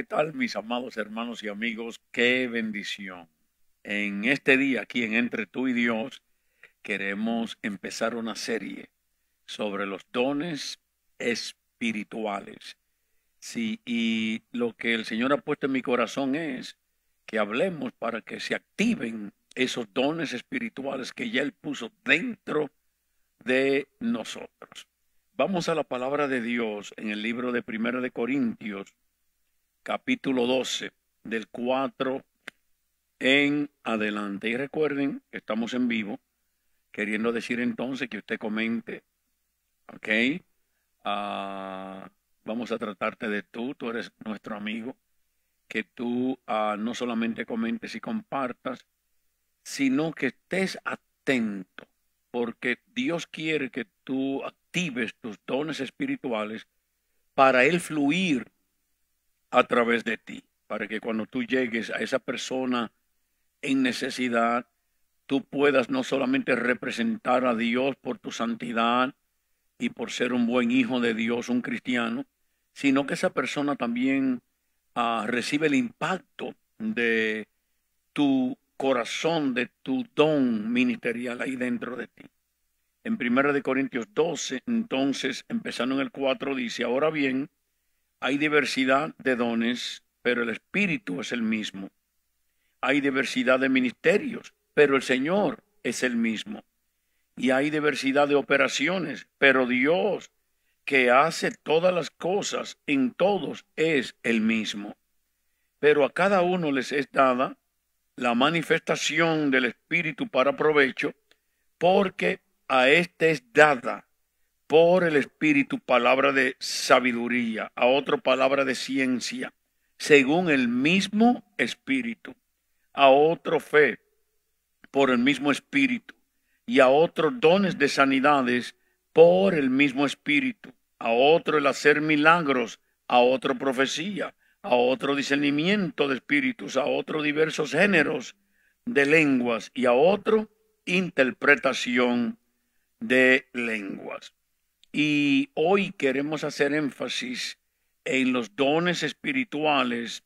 ¿qué tal mis amados hermanos y amigos? Qué bendición. En este día aquí en Entre tú y Dios queremos empezar una serie sobre los dones espirituales. Sí, y lo que el Señor ha puesto en mi corazón es que hablemos para que se activen esos dones espirituales que ya Él puso dentro de nosotros. Vamos a la palabra de Dios en el libro de Primera de Corintios, capítulo 12, del 4 en adelante. Y recuerden estamos en vivo, queriendo decir entonces que usted comente, ¿ok? Ah, vamos a tratarte de tú, tú eres nuestro amigo, que tú ah, no solamente comentes y compartas, sino que estés atento, porque Dios quiere que tú actives tus dones espirituales para Él fluir a través de ti, para que cuando tú llegues a esa persona en necesidad, tú puedas no solamente representar a Dios por tu santidad y por ser un buen hijo de Dios, un cristiano, sino que esa persona también ah, recibe el impacto de tu corazón, de tu don ministerial ahí dentro de ti. En 1 de Corintios 12, entonces, empezando en el 4, dice, ahora bien, hay diversidad de dones, pero el Espíritu es el mismo. Hay diversidad de ministerios, pero el Señor es el mismo. Y hay diversidad de operaciones, pero Dios, que hace todas las cosas en todos, es el mismo. Pero a cada uno les es dada la manifestación del Espíritu para provecho, porque a éste es dada por el Espíritu palabra de sabiduría, a otro palabra de ciencia, según el mismo Espíritu, a otro fe por el mismo Espíritu, y a otro dones de sanidades por el mismo Espíritu, a otro el hacer milagros, a otro profecía, a otro discernimiento de espíritus, a otro diversos géneros de lenguas y a otro interpretación de lenguas. Y hoy queremos hacer énfasis en los dones espirituales,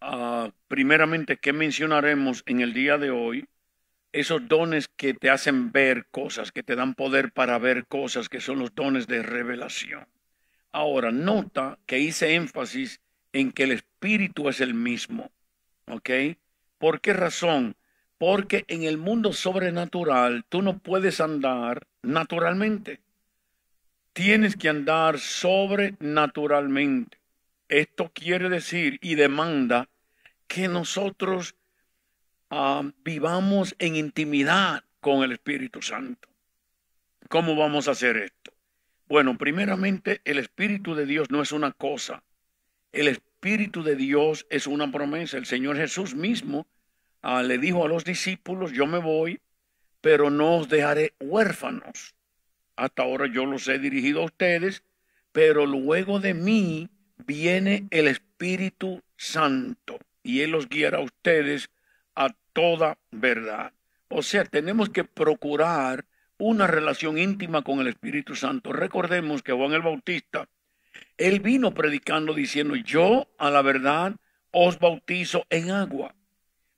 ah, primeramente ¿qué mencionaremos en el día de hoy, esos dones que te hacen ver cosas, que te dan poder para ver cosas, que son los dones de revelación. Ahora, nota que hice énfasis en que el espíritu es el mismo, ¿ok? ¿Por qué razón? Porque en el mundo sobrenatural tú no puedes andar naturalmente. Tienes que andar sobrenaturalmente. Esto quiere decir y demanda que nosotros ah, vivamos en intimidad con el Espíritu Santo. ¿Cómo vamos a hacer esto? Bueno, primeramente el Espíritu de Dios no es una cosa. El Espíritu de Dios es una promesa. El Señor Jesús mismo ah, le dijo a los discípulos, yo me voy, pero no os dejaré huérfanos. Hasta ahora yo los he dirigido a ustedes, pero luego de mí viene el Espíritu Santo y Él los guiará a ustedes a toda verdad. O sea, tenemos que procurar una relación íntima con el Espíritu Santo. Recordemos que Juan el Bautista, él vino predicando diciendo, yo a la verdad os bautizo en agua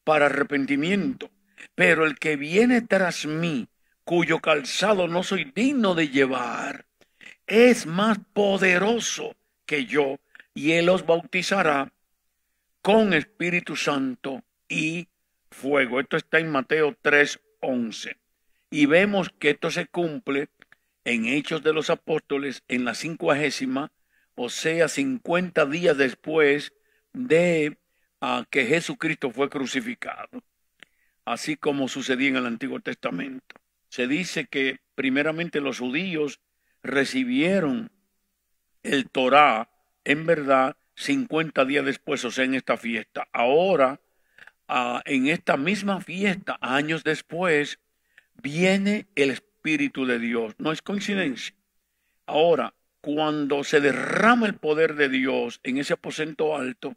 para arrepentimiento, pero el que viene tras mí, cuyo calzado no soy digno de llevar, es más poderoso que yo, y él os bautizará con Espíritu Santo y fuego. Esto está en Mateo 3:11. Y vemos que esto se cumple en Hechos de los Apóstoles en la cincuagésima, o sea, 50 días después de ah, que Jesucristo fue crucificado, así como sucedía en el Antiguo Testamento se dice que primeramente los judíos recibieron el Torá en verdad 50 días después, o sea, en esta fiesta. Ahora, ah, en esta misma fiesta, años después, viene el Espíritu de Dios. No es coincidencia. Ahora, cuando se derrama el poder de Dios en ese aposento alto,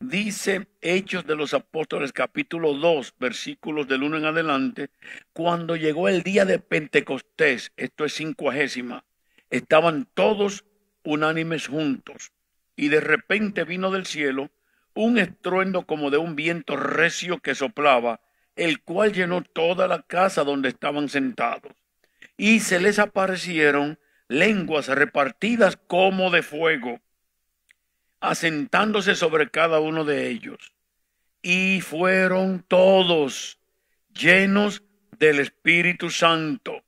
Dice Hechos de los Apóstoles capítulo 2, versículos del 1 en adelante, cuando llegó el día de Pentecostés, esto es cincuagésima, estaban todos unánimes juntos y de repente vino del cielo un estruendo como de un viento recio que soplaba, el cual llenó toda la casa donde estaban sentados. Y se les aparecieron lenguas repartidas como de fuego asentándose sobre cada uno de ellos. Y fueron todos llenos del Espíritu Santo.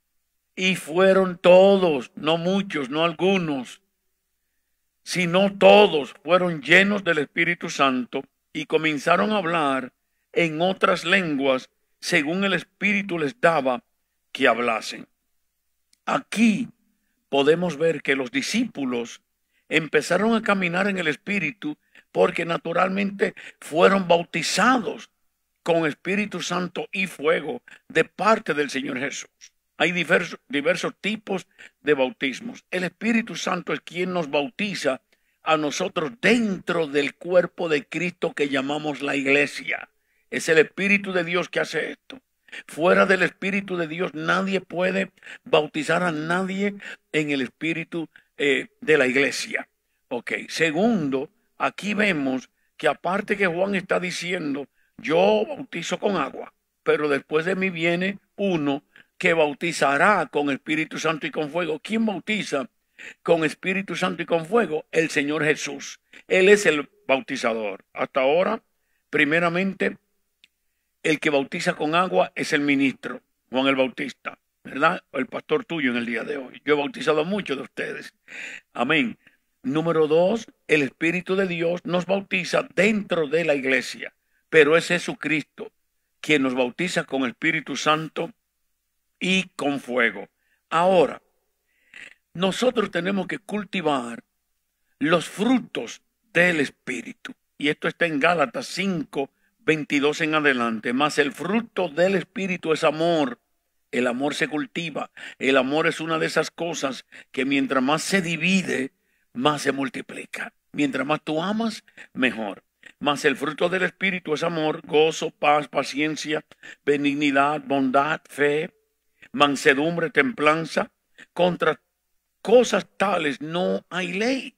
Y fueron todos, no muchos, no algunos, sino todos fueron llenos del Espíritu Santo y comenzaron a hablar en otras lenguas según el Espíritu les daba que hablasen. Aquí podemos ver que los discípulos empezaron a caminar en el Espíritu porque naturalmente fueron bautizados con Espíritu Santo y fuego de parte del Señor Jesús. Hay diversos, diversos tipos de bautismos. El Espíritu Santo es quien nos bautiza a nosotros dentro del cuerpo de Cristo que llamamos la iglesia. Es el Espíritu de Dios que hace esto. Fuera del Espíritu de Dios nadie puede bautizar a nadie en el Espíritu eh, de la iglesia. Ok, segundo, aquí vemos que aparte que Juan está diciendo, yo bautizo con agua, pero después de mí viene uno que bautizará con Espíritu Santo y con fuego. ¿Quién bautiza con Espíritu Santo y con fuego? El Señor Jesús. Él es el bautizador. Hasta ahora, primeramente, el que bautiza con agua es el ministro, Juan el Bautista. ¿verdad? El pastor tuyo en el día de hoy. Yo he bautizado a muchos de ustedes. Amén. Número dos, el Espíritu de Dios nos bautiza dentro de la iglesia, pero es Jesucristo quien nos bautiza con Espíritu Santo y con fuego. Ahora, nosotros tenemos que cultivar los frutos del Espíritu. Y esto está en Gálatas 5, 22 en adelante. Más el fruto del Espíritu es amor, el amor se cultiva. El amor es una de esas cosas que mientras más se divide, más se multiplica. Mientras más tú amas, mejor. Mas el fruto del Espíritu es amor, gozo, paz, paciencia, benignidad, bondad, fe, mansedumbre, templanza. Contra cosas tales no hay ley.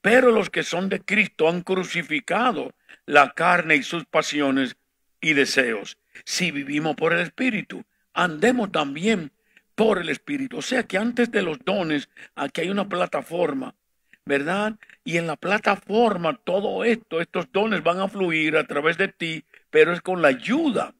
Pero los que son de Cristo han crucificado la carne y sus pasiones y deseos. Si vivimos por el Espíritu, andemos también por el Espíritu. O sea que antes de los dones, aquí hay una plataforma, ¿verdad? Y en la plataforma todo esto, estos dones van a fluir a través de ti, pero es con la ayuda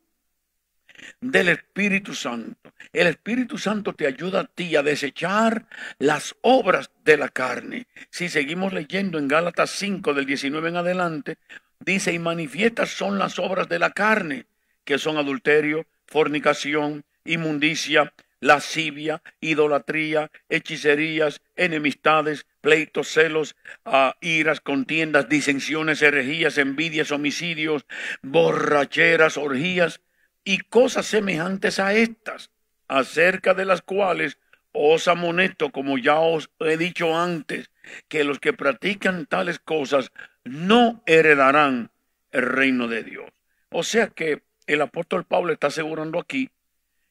del Espíritu Santo. El Espíritu Santo te ayuda a ti a desechar las obras de la carne. Si seguimos leyendo en Gálatas 5 del 19 en adelante, dice, y manifiestas son las obras de la carne, que son adulterio, fornicación, inmundicia, lascivia, idolatría, hechicerías, enemistades, pleitos, celos, ah, iras, contiendas, disensiones, herejías, envidias, homicidios, borracheras, orgías y cosas semejantes a estas, acerca de las cuales os amonesto, como ya os he dicho antes, que los que practican tales cosas no heredarán el reino de Dios. O sea que el apóstol Pablo está asegurando aquí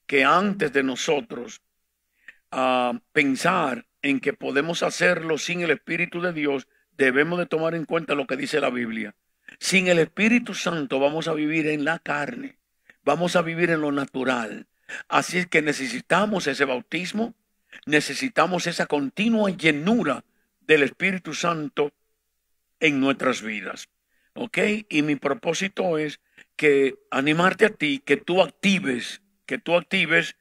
que antes de nosotros a ah, pensar en que podemos hacerlo sin el Espíritu de Dios, debemos de tomar en cuenta lo que dice la Biblia. Sin el Espíritu Santo vamos a vivir en la carne, vamos a vivir en lo natural. Así es que necesitamos ese bautismo, necesitamos esa continua llenura del Espíritu Santo en nuestras vidas. ¿Ok? Y mi propósito es que animarte a ti, que tú actives que tú actives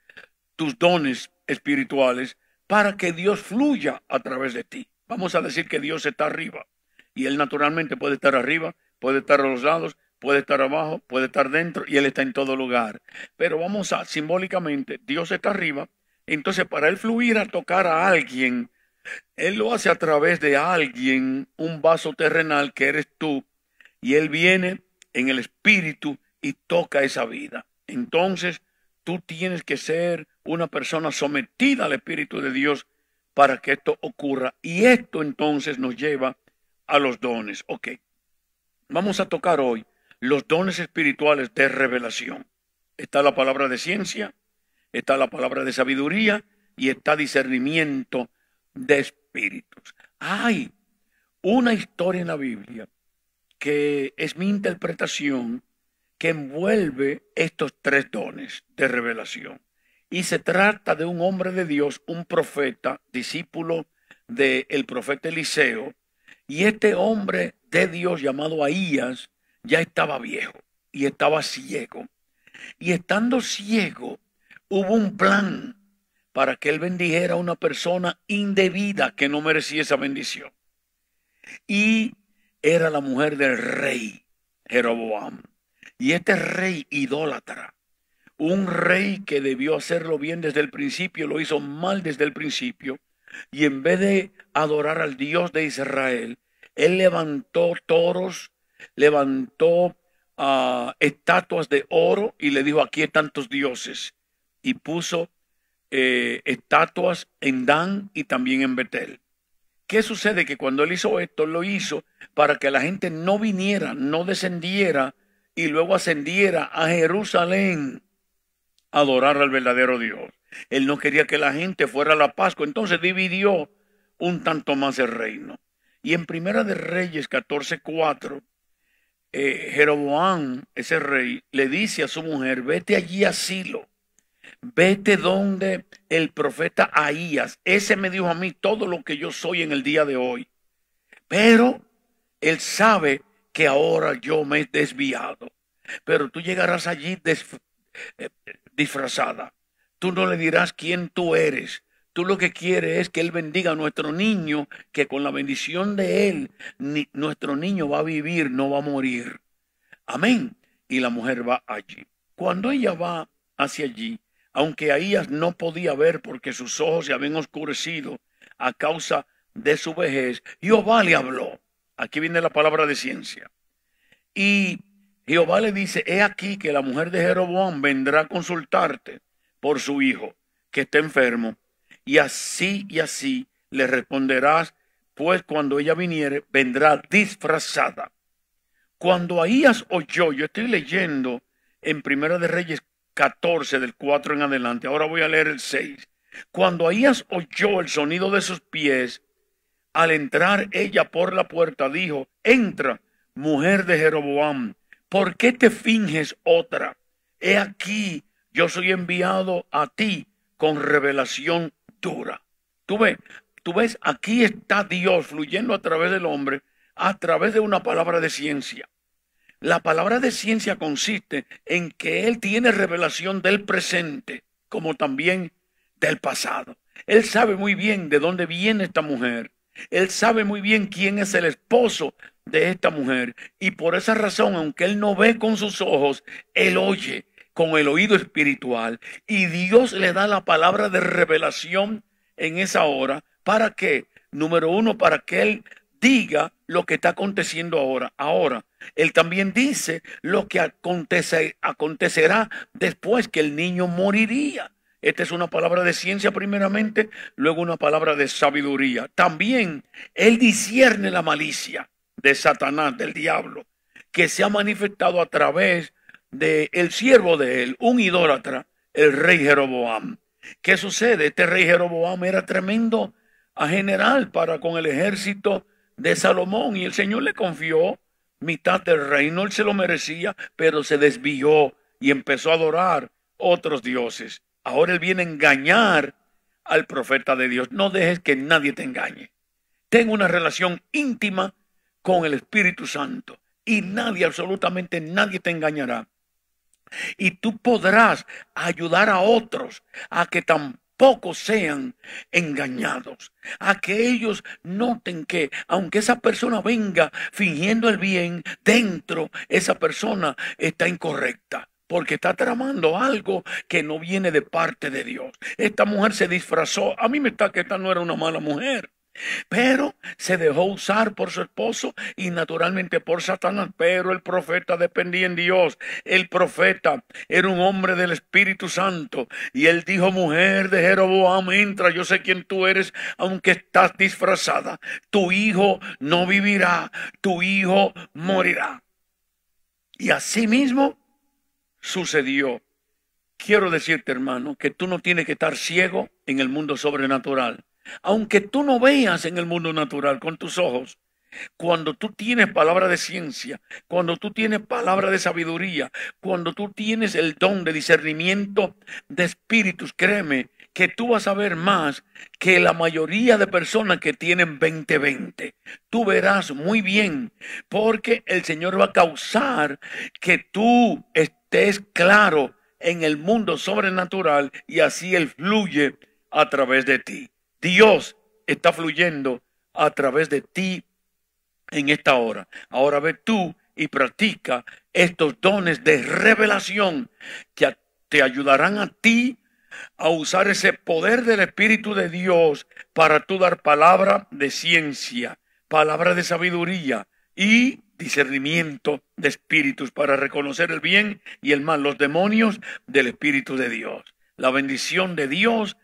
tus dones espirituales para que Dios fluya a través de ti. Vamos a decir que Dios está arriba y Él naturalmente puede estar arriba, puede estar a los lados, puede estar abajo, puede estar dentro y Él está en todo lugar. Pero vamos a, simbólicamente, Dios está arriba, entonces para Él fluir a tocar a alguien, Él lo hace a través de alguien, un vaso terrenal que eres tú, y Él viene en el espíritu y toca esa vida. Entonces, Tú tienes que ser una persona sometida al Espíritu de Dios para que esto ocurra. Y esto entonces nos lleva a los dones. Ok, vamos a tocar hoy los dones espirituales de revelación. Está la palabra de ciencia, está la palabra de sabiduría y está discernimiento de espíritus. Hay una historia en la Biblia que es mi interpretación que envuelve estos tres dones de revelación. Y se trata de un hombre de Dios, un profeta, discípulo del profeta Eliseo. Y este hombre de Dios llamado Aías, ya estaba viejo y estaba ciego. Y estando ciego, hubo un plan para que él bendijera a una persona indebida que no merecía esa bendición. Y era la mujer del rey Jeroboam. Y este rey idólatra, un rey que debió hacerlo bien desde el principio, lo hizo mal desde el principio, y en vez de adorar al Dios de Israel, él levantó toros, levantó ah, estatuas de oro y le dijo, aquí hay tantos dioses. Y puso eh, estatuas en Dan y también en Betel. ¿Qué sucede? Que cuando él hizo esto, lo hizo para que la gente no viniera, no descendiera y luego ascendiera a Jerusalén a adorar al verdadero Dios. Él no quería que la gente fuera a la Pascua, entonces dividió un tanto más el reino. Y en Primera de Reyes 14:4, eh, Jeroboam, ese rey, le dice a su mujer, vete allí a Silo, vete donde el profeta Ahías, ese me dijo a mí todo lo que yo soy en el día de hoy. Pero él sabe que ahora yo me he desviado. Pero tú llegarás allí eh, disfrazada. Tú no le dirás quién tú eres. Tú lo que quieres es que Él bendiga a nuestro niño, que con la bendición de Él, nuestro niño va a vivir, no va a morir. Amén. Y la mujer va allí. Cuando ella va hacia allí, aunque Ahías no podía ver porque sus ojos se habían oscurecido a causa de su vejez, Jehová le habló Aquí viene la palabra de ciencia. Y Jehová le dice, he aquí que la mujer de Jeroboam vendrá a consultarte por su hijo, que está enfermo. Y así y así le responderás, pues cuando ella viniere, vendrá disfrazada. Cuando Ahías oyó, yo estoy leyendo en Primera de Reyes 14, del 4 en adelante, ahora voy a leer el 6. Cuando Ahías oyó el sonido de sus pies al entrar ella por la puerta, dijo, entra, mujer de Jeroboam, ¿por qué te finges otra? He aquí, yo soy enviado a ti con revelación dura. Tú ves, tú ves, aquí está Dios fluyendo a través del hombre, a través de una palabra de ciencia. La palabra de ciencia consiste en que Él tiene revelación del presente, como también del pasado. Él sabe muy bien de dónde viene esta mujer. Él sabe muy bien quién es el esposo de esta mujer y por esa razón, aunque él no ve con sus ojos, él oye con el oído espiritual y Dios le da la palabra de revelación en esa hora. ¿Para qué? Número uno, para que él diga lo que está aconteciendo ahora. Ahora, él también dice lo que acontece, acontecerá después que el niño moriría. Esta es una palabra de ciencia primeramente, luego una palabra de sabiduría. También Él discierne la malicia de Satanás, del diablo, que se ha manifestado a través del el siervo de Él, un idólatra, el rey Jeroboam. ¿Qué sucede? Este rey Jeroboam era tremendo a general para con el ejército de Salomón y el Señor le confió mitad del reino, él se lo merecía, pero se desvió y empezó a adorar otros dioses. Ahora él viene a engañar al profeta de Dios. No dejes que nadie te engañe. Tengo una relación íntima con el Espíritu Santo y nadie, absolutamente nadie te engañará. Y tú podrás ayudar a otros a que tampoco sean engañados, a que ellos noten que aunque esa persona venga fingiendo el bien, dentro esa persona está incorrecta porque está tramando algo que no viene de parte de Dios. Esta mujer se disfrazó. A mí me está que esta no era una mala mujer. Pero se dejó usar por su esposo y naturalmente por Satanás. Pero el profeta dependía en Dios. El profeta era un hombre del Espíritu Santo. Y él dijo, mujer de Jeroboam, entra, yo sé quién tú eres, aunque estás disfrazada. Tu hijo no vivirá, tu hijo morirá. Y asimismo, sucedió. Quiero decirte, hermano, que tú no tienes que estar ciego en el mundo sobrenatural. Aunque tú no veas en el mundo natural con tus ojos, cuando tú tienes palabra de ciencia, cuando tú tienes palabra de sabiduría, cuando tú tienes el don de discernimiento de espíritus, créeme que tú vas a ver más que la mayoría de personas que tienen 20-20. Tú verás muy bien, porque el Señor va a causar que tú estés te es claro en el mundo sobrenatural y así Él fluye a través de ti. Dios está fluyendo a través de ti en esta hora. Ahora ve tú y practica estos dones de revelación que te ayudarán a ti a usar ese poder del Espíritu de Dios para tú dar palabra de ciencia, palabra de sabiduría, y discernimiento de espíritus para reconocer el bien y el mal, los demonios del Espíritu de Dios. La bendición de Dios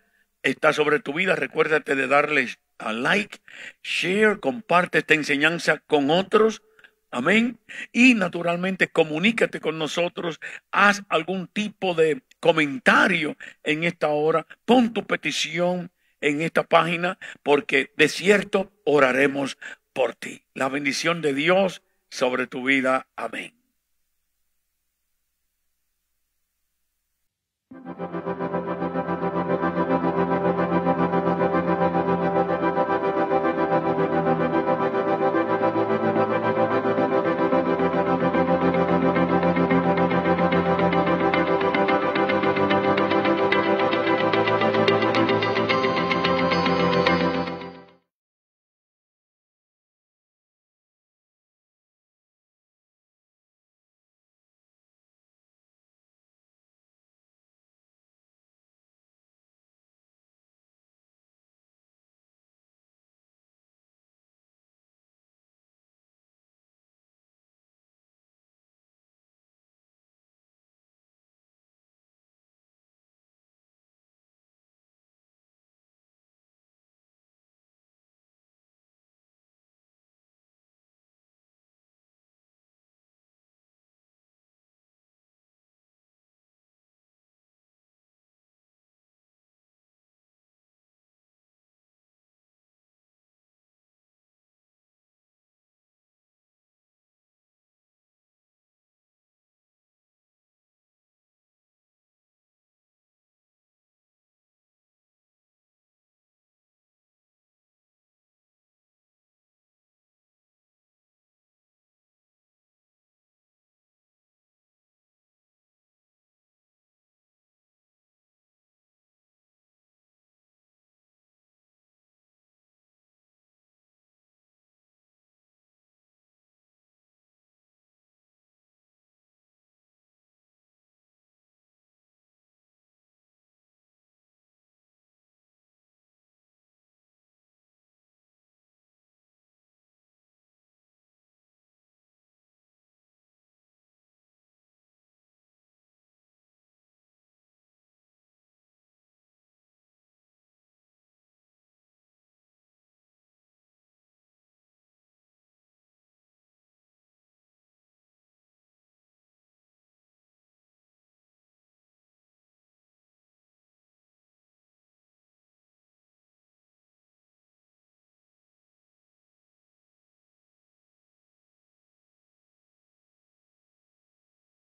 está sobre tu vida. Recuérdate de darle a like, share, comparte esta enseñanza con otros. Amén. Y naturalmente comunícate con nosotros, haz algún tipo de comentario en esta hora, pon tu petición en esta página, porque de cierto oraremos por ti. La bendición de Dios sobre tu vida. Amén.